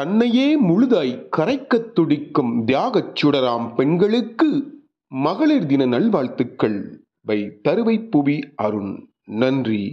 தன்னையே முழுதாய் கரைக்கத் துடிக்கும் தியாகச் சுடராம் பெண்களுக்கு மகளிர் தின நல்வாழ்த்துக்கள் பை தருவை புவி அருண் நன்றி